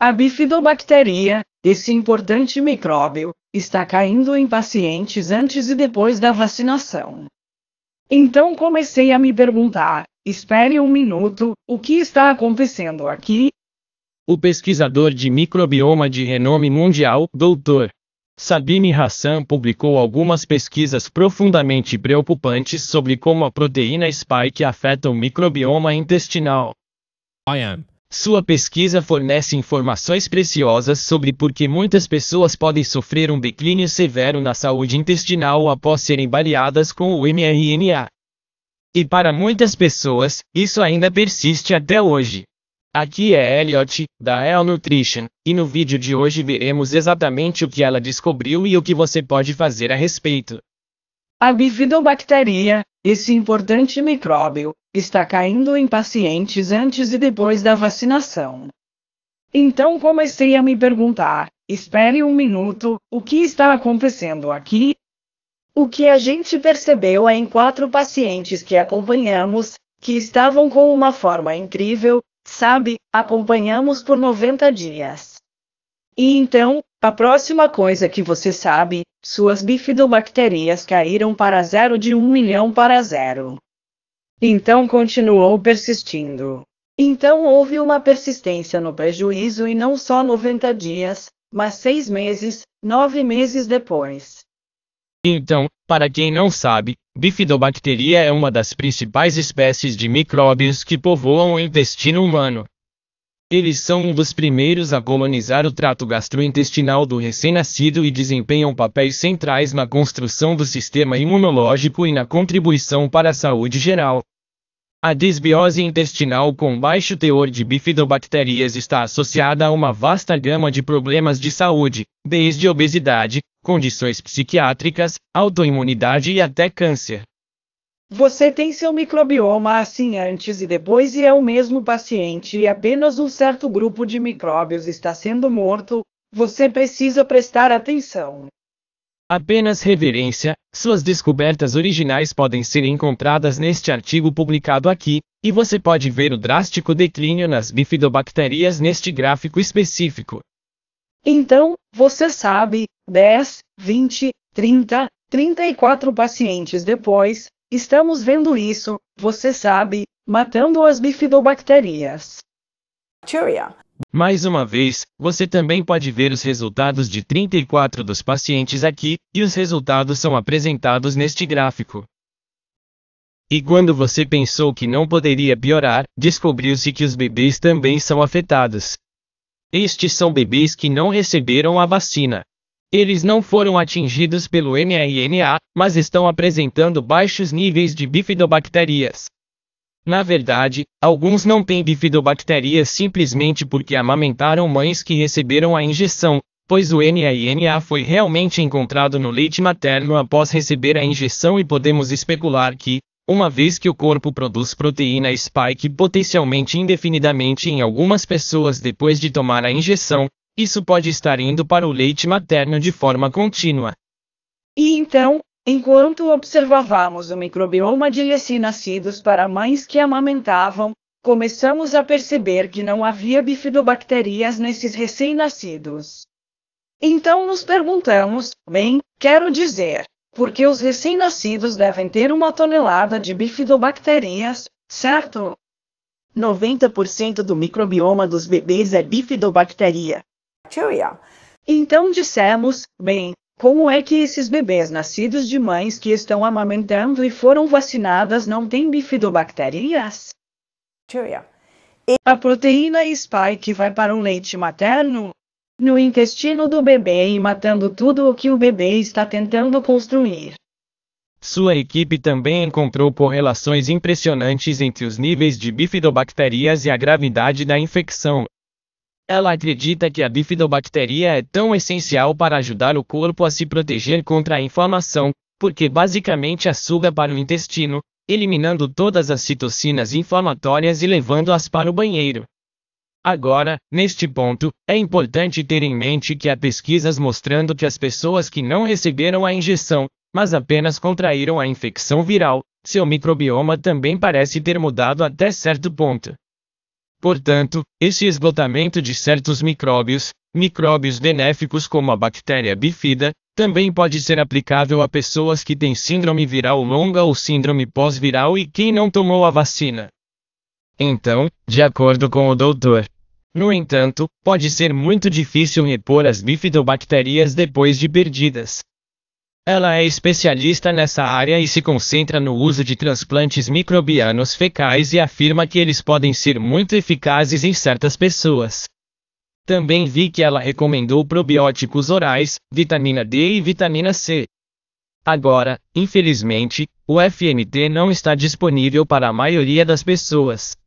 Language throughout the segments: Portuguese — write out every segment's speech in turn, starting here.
A bifidobactéria, esse importante micróbio, está caindo em pacientes antes e depois da vacinação. Então comecei a me perguntar: espere um minuto, o que está acontecendo aqui? O pesquisador de microbioma de renome mundial, Dr. Sabine Hassan publicou algumas pesquisas profundamente preocupantes sobre como a proteína spike afeta o microbioma intestinal. I am. Sua pesquisa fornece informações preciosas sobre por que muitas pessoas podem sofrer um declínio severo na saúde intestinal após serem baleadas com o mRNA. E para muitas pessoas, isso ainda persiste até hoje. Aqui é Elliot, da El Nutrition, e no vídeo de hoje veremos exatamente o que ela descobriu e o que você pode fazer a respeito. A bactéria. Esse importante micróbio está caindo em pacientes antes e depois da vacinação. Então comecei a me perguntar: espere um minuto, o que está acontecendo aqui? O que a gente percebeu é em quatro pacientes que acompanhamos, que estavam com uma forma incrível, sabe, acompanhamos por 90 dias. E então, a próxima coisa que você sabe, suas bifidobactérias caíram para zero de um milhão para zero. Então continuou persistindo. Então houve uma persistência no prejuízo e não só 90 dias, mas seis meses, nove meses depois. Então, para quem não sabe, Bifidobacteria é uma das principais espécies de micróbios que povoam o intestino humano. Eles são um dos primeiros a colonizar o trato gastrointestinal do recém-nascido e desempenham papéis centrais na construção do sistema imunológico e na contribuição para a saúde geral. A desbiose intestinal com baixo teor de bifidobactérias está associada a uma vasta gama de problemas de saúde, desde obesidade, condições psiquiátricas, autoimunidade e até câncer. Você tem seu microbioma assim antes e depois e é o mesmo paciente e apenas um certo grupo de micróbios está sendo morto. Você precisa prestar atenção. Apenas reverência, suas descobertas originais podem ser encontradas neste artigo publicado aqui, e você pode ver o drástico declínio nas bifidobactérias neste gráfico específico. Então, você sabe, 10, 20, 30, 34 pacientes depois, Estamos vendo isso, você sabe, matando as bifidobactérias. Cheerio. Mais uma vez, você também pode ver os resultados de 34 dos pacientes aqui, e os resultados são apresentados neste gráfico. E quando você pensou que não poderia piorar, descobriu-se que os bebês também são afetados. Estes são bebês que não receberam a vacina. Eles não foram atingidos pelo MRNA, mas estão apresentando baixos níveis de bifidobactérias. Na verdade, alguns não têm bifidobactérias simplesmente porque amamentaram mães que receberam a injeção, pois o mRNA foi realmente encontrado no leite materno após receber a injeção e podemos especular que, uma vez que o corpo produz proteína spike potencialmente indefinidamente em algumas pessoas depois de tomar a injeção, isso pode estar indo para o leite materno de forma contínua. E então, enquanto observávamos o microbioma de recém-nascidos para mães que amamentavam, começamos a perceber que não havia bifidobactérias nesses recém-nascidos. Então nos perguntamos, bem, quero dizer, por que os recém-nascidos devem ter uma tonelada de bifidobactérias, certo? 90% do microbioma dos bebês é bifidobactéria. Então dissemos, bem, como é que esses bebês nascidos de mães que estão amamentando e foram vacinadas não têm bifidobacterias? E... A proteína spike vai para o leite materno, no intestino do bebê e matando tudo o que o bebê está tentando construir. Sua equipe também encontrou correlações impressionantes entre os níveis de bifidobacterias e a gravidade da infecção, ela acredita que a bifidobacteria é tão essencial para ajudar o corpo a se proteger contra a inflamação, porque basicamente a suga para o intestino, eliminando todas as citocinas inflamatórias e levando-as para o banheiro. Agora, neste ponto, é importante ter em mente que há pesquisas mostrando que as pessoas que não receberam a injeção, mas apenas contraíram a infecção viral, seu microbioma também parece ter mudado até certo ponto. Portanto, esse esgotamento de certos micróbios, micróbios benéficos como a bactéria bifida, também pode ser aplicável a pessoas que têm síndrome viral longa ou síndrome pós-viral e quem não tomou a vacina. Então, de acordo com o doutor, no entanto, pode ser muito difícil repor as bifidobactérias depois de perdidas. Ela é especialista nessa área e se concentra no uso de transplantes microbianos fecais e afirma que eles podem ser muito eficazes em certas pessoas. Também vi que ela recomendou probióticos orais, vitamina D e vitamina C. Agora, infelizmente, o FMT não está disponível para a maioria das pessoas.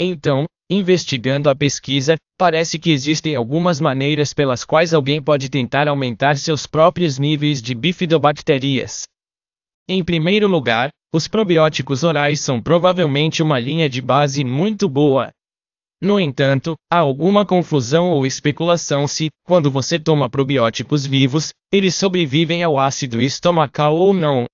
Então, investigando a pesquisa, parece que existem algumas maneiras pelas quais alguém pode tentar aumentar seus próprios níveis de bifidobacterias. Em primeiro lugar, os probióticos orais são provavelmente uma linha de base muito boa. No entanto, há alguma confusão ou especulação se, quando você toma probióticos vivos, eles sobrevivem ao ácido estomacal ou não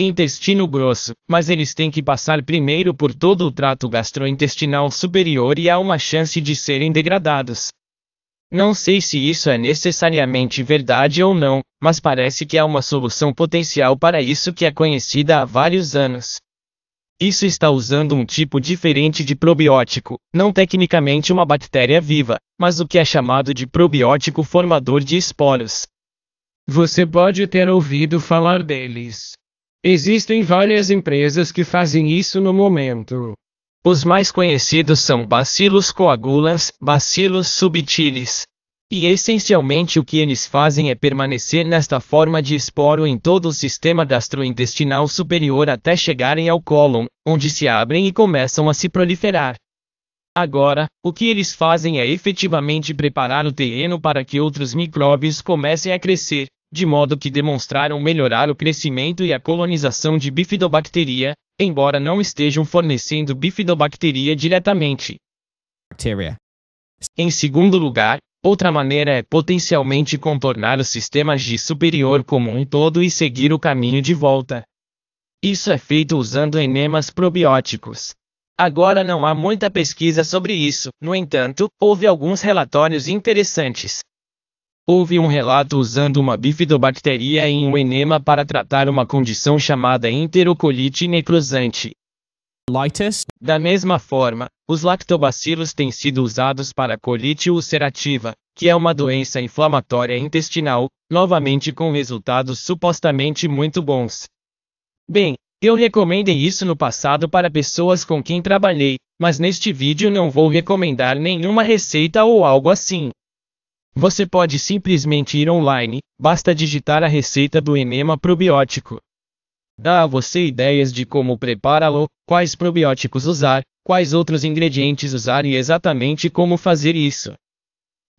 intestino grosso, mas eles têm que passar primeiro por todo o trato gastrointestinal superior e há uma chance de serem degradados. Não sei se isso é necessariamente verdade ou não, mas parece que há uma solução potencial para isso que é conhecida há vários anos. Isso está usando um tipo diferente de probiótico, não tecnicamente uma bactéria viva, mas o que é chamado de probiótico formador de esporos. Você pode ter ouvido falar deles. Existem várias empresas que fazem isso no momento. Os mais conhecidos são bacilos coagulans, bacilos subtilis. E essencialmente o que eles fazem é permanecer nesta forma de esporo em todo o sistema gastrointestinal superior até chegarem ao cólon, onde se abrem e começam a se proliferar. Agora, o que eles fazem é efetivamente preparar o terreno para que outros micróbios comecem a crescer, de modo que demonstraram melhorar o crescimento e a colonização de bifidobacteria, embora não estejam fornecendo bifidobacteria diretamente. Bacteria. Em segundo lugar, outra maneira é potencialmente contornar os sistemas de superior como um todo e seguir o caminho de volta. Isso é feito usando enemas probióticos. Agora não há muita pesquisa sobre isso, no entanto, houve alguns relatórios interessantes. Houve um relato usando uma bifidobactéria em um enema para tratar uma condição chamada enterocolite necrosante. Litis. Da mesma forma, os lactobacilos têm sido usados para colite ulcerativa, que é uma doença inflamatória intestinal, novamente com resultados supostamente muito bons. Bem, eu recomendei isso no passado para pessoas com quem trabalhei, mas neste vídeo não vou recomendar nenhuma receita ou algo assim. Você pode simplesmente ir online, basta digitar a receita do enema probiótico. Dá a você ideias de como prepará-lo, quais probióticos usar, quais outros ingredientes usar e exatamente como fazer isso.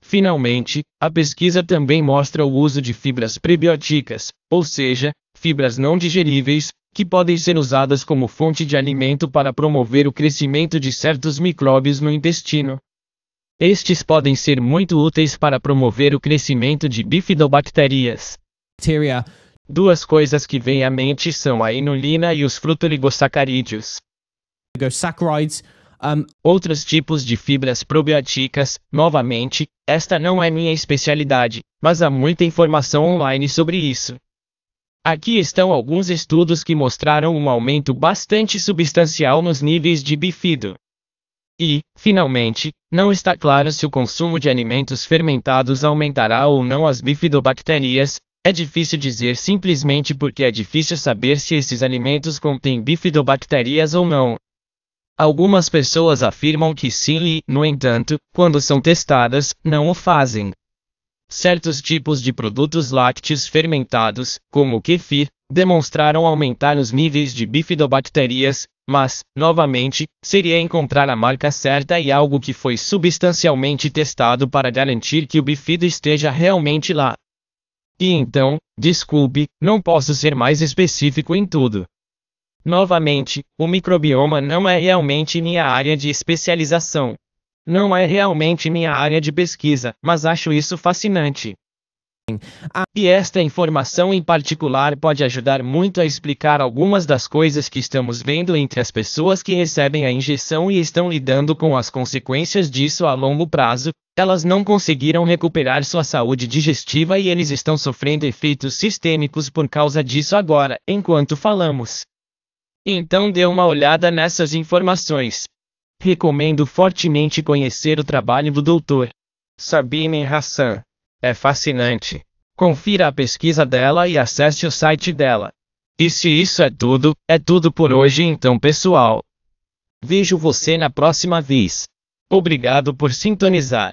Finalmente, a pesquisa também mostra o uso de fibras prebióticas, ou seja, fibras não digeríveis, que podem ser usadas como fonte de alimento para promover o crescimento de certos micróbios no intestino. Estes podem ser muito úteis para promover o crescimento de bifidobactérias. Duas coisas que vêm à mente são a inulina e os frutoligosacarídeos. Um... Outros tipos de fibras probióticas, novamente, esta não é minha especialidade, mas há muita informação online sobre isso. Aqui estão alguns estudos que mostraram um aumento bastante substancial nos níveis de bifido. E, finalmente, não está claro se o consumo de alimentos fermentados aumentará ou não as bifidobactérias. É difícil dizer simplesmente porque é difícil saber se esses alimentos contêm bifidobactérias ou não. Algumas pessoas afirmam que sim e, no entanto, quando são testadas, não o fazem. Certos tipos de produtos lácteos fermentados, como o kefir, demonstraram aumentar os níveis de bifidobactérias, mas, novamente, seria encontrar a marca certa e algo que foi substancialmente testado para garantir que o bifido esteja realmente lá. E então, desculpe, não posso ser mais específico em tudo. Novamente, o microbioma não é realmente minha área de especialização. Não é realmente minha área de pesquisa, mas acho isso fascinante. Ah, e esta informação em particular pode ajudar muito a explicar algumas das coisas que estamos vendo entre as pessoas que recebem a injeção e estão lidando com as consequências disso a longo prazo. Elas não conseguiram recuperar sua saúde digestiva e eles estão sofrendo efeitos sistêmicos por causa disso agora, enquanto falamos. Então dê uma olhada nessas informações. Recomendo fortemente conhecer o trabalho do Dr. Sabine Hassan. É fascinante. Confira a pesquisa dela e acesse o site dela. E se isso é tudo, é tudo por hoje então, pessoal. Vejo você na próxima vez. Obrigado por sintonizar.